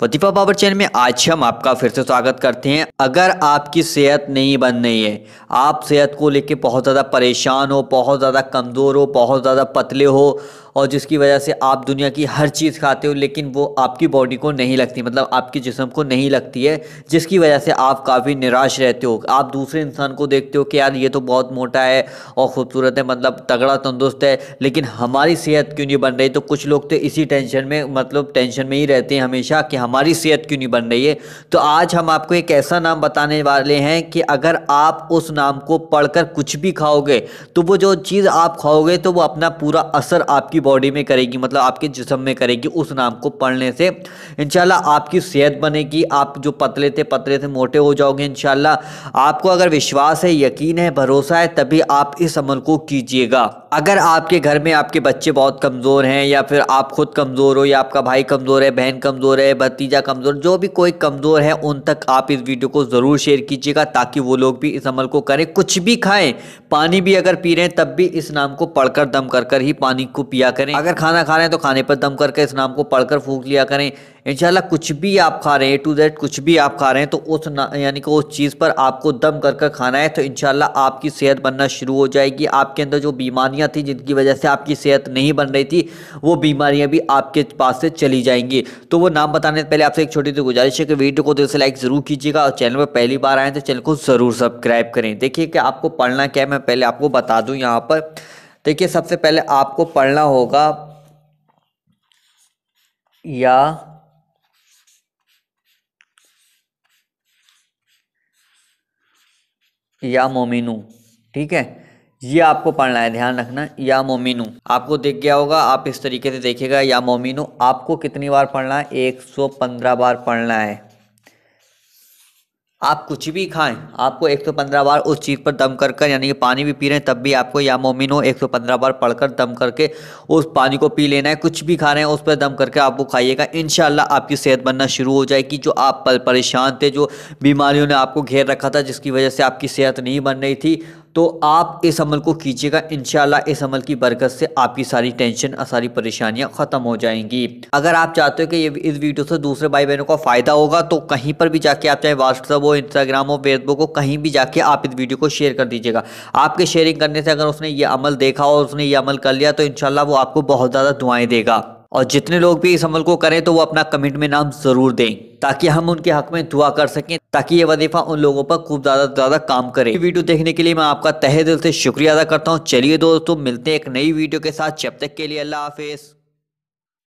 प्रतिभा power channel में आज हम आपका फिर से स्वागत करते हैं अगर आपकी सेहत नहीं बन रही है आप सेहत को लेके बहुत ज़्यादा परेशान हो बहुत ज़्यादा कमज़ोर हो बहुत ज़्यादा पतले हो और जिसकी वजह से आप दुनिया की हर चीज़ खाते हो लेकिन वो आपकी बॉडी को नहीं लगती मतलब आपके जिसम को नहीं लगती है जिसकी वजह से आप काफ़ी निराश रहते हो आप दूसरे इंसान को देखते हो कि यार ये तो बहुत मोटा है और ख़ूबसूरत है मतलब तगड़ा तंदुरुस्त है लेकिन हमारी सेहत क्यों नहीं बन रही तो कुछ लोग तो इसी टेंशन में मतलब टेंशन में ही रहते हैं हमेशा कि हमारी सेहत क्यों नहीं बन रही है तो आज हम आपको एक ऐसा नाम बताने वाले हैं कि अगर आप उस नाम को पढ़कर कुछ भी खाओगे तो वो जो चीज़ आप खाओगे तो वो अपना पूरा असर आपकी बॉडी में करेगी मतलब आपके जिसम में करेगी उस नाम को पढ़ने से इनशाला आपकी सेहत बनेगी आप जो पतले थे पतले थे मोटे हो जाओगे इनशाला आपको अगर विश्वास है यकीन है भरोसा है तभी आप इस अमल को कीजिएगा अगर आपके घर में आपके बच्चे बहुत कमज़ोर हैं या फिर आप खुद कमज़ोर हो या आपका भाई कमज़ोर है बहन कमज़ोर है भतीजा कमज़ोर जो भी कोई कमज़ोर है उन तक आप इस वीडियो को ज़रूर शेयर कीजिएगा ताकि वो लोग भी इस अमल को करें कुछ भी खाएं पानी भी अगर पी रहे हैं तब भी इस नाम को पढ़कर दम कर कर ही पानी को पिया करें अगर खाना खा रहे हैं तो खाने पर दम करके इस नाम को पढ़कर फूक लिया करें इनशाला कुछ भी आप खा रहे हैं टू जेड कुछ भी आप खा रहे हैं तो उस यानी कि उस चीज़ पर आपको दम कर कर खाना है तो इनशाला आपकी सेहत बनना शुरू हो जाएगी आपके अंदर जो बीमारियाँ थी जिनकी वजह से आपकी सेहत नहीं बन रही थी वो बीमारियाँ भी आपके पास से चली जाएंगी तो वो नाम बताने से पहले आपसे एक छोटी सी गुजारिश है कि वीडियो को दिल से लाइक ज़रूर कीजिएगा और चैनल पर पहली बार आए तो चैनल को ज़रूर सब्सक्राइब करें देखिए कि आपको पढ़ना क्या है मैं पहले आपको बता दूँ यहाँ पर देखिए सबसे पहले आपको पढ़ना होगा या या मोमिनू ठीक है ये आपको पढ़ना है ध्यान रखना या मोमिनू आपको देख गया होगा आप इस तरीके से देखेगा या मोमिनू आपको कितनी बार पढ़ना है 115 बार पढ़ना है आप कुछ भी खाएं आपको 115 बार उस चीज़ पर दम कर कर यानी कि पानी भी पी रहे हैं तब भी आपको या मोमिन मोमिनो 115 बार पढ़कर दम करके उस पानी को पी लेना है कुछ भी खा रहे हैं उस पर दम करके आपको खाइएगा इन आपकी सेहत बनना शुरू हो जाएगी जो आप परेशान थे जो बीमारियों ने आपको घेर रखा था जिसकी वजह से आपकी सेहत नहीं बन रही थी तो आप इस अमल को कीजिएगा इन इस अमल की बरकत से आपकी सारी टेंशन और सारी परेशानियाँ ख़त्म हो जाएंगी अगर आप चाहते हो कि ये इस वीडियो से दूसरे भाई बहनों का फ़ायदा होगा तो कहीं पर भी जाके आप चाहे व्हाट्सअप हो इंस्टाग्राम हो फेसबुक हो कहीं भी जाके आप इस वीडियो को शेयर कर दीजिएगा आपके शेयरिंग करने से अगर उसने ये अमल देखा और उसने ये अमल कर लिया तो इन वो आपको बहुत ज़्यादा दुआएँ देगा और जितने लोग भी इस अमल को करें तो वो अपना कमेंट में नाम ज़रूर दें ताकि हम उनके हक में दुआ कर सकें ताकि ये वजीफा उन लोगों पर खूब ज़्यादा से ज़्यादा काम करे वीडियो देखने के लिए मैं आपका तहे दिल से शुक्रिया अदा करता हूँ चलिए दोस्तों मिलते हैं एक नई वीडियो के साथ जब तक के लिए अल्लाह हाफिज़